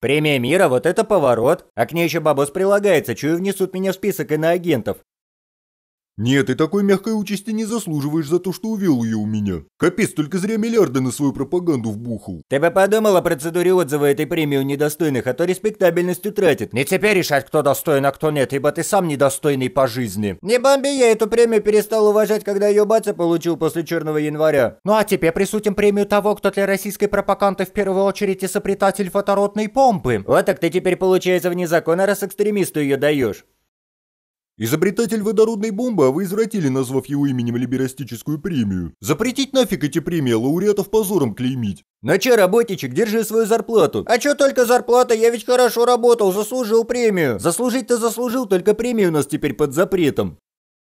Премия мира, вот это поворот. А к ней еще бабос прилагается, чую внесут меня в список иноагентов. «Нет, ты такой мягкой участи не заслуживаешь за то, что увел ее у меня. Капец, только зря миллиарды на свою пропаганду вбухал». «Ты бы подумал о процедуре отзыва этой премии у недостойных, а то респектабельность утратит. Не теперь решать, кто достоин, а кто нет, ибо ты сам недостойный по жизни». «Не бомби, я эту премию перестал уважать, когда ее баца получил после Черного января». «Ну а теперь присутим премию того, кто для российской пропаганды в первую очередь и изобретатель фоторотной помпы». «Вот так ты теперь, получается, вне закона, раз экстремисту ее даешь». Изобретатель водородной бомбы, а вы извратили, назвав его именем либерастическую премию. Запретить нафиг эти премии, лауреатов позором клеймить. «Ну чё, работничек, держи свою зарплату». «А чё только зарплата? Я ведь хорошо работал, заслужил премию». «Заслужить-то заслужил, только премия у нас теперь под запретом».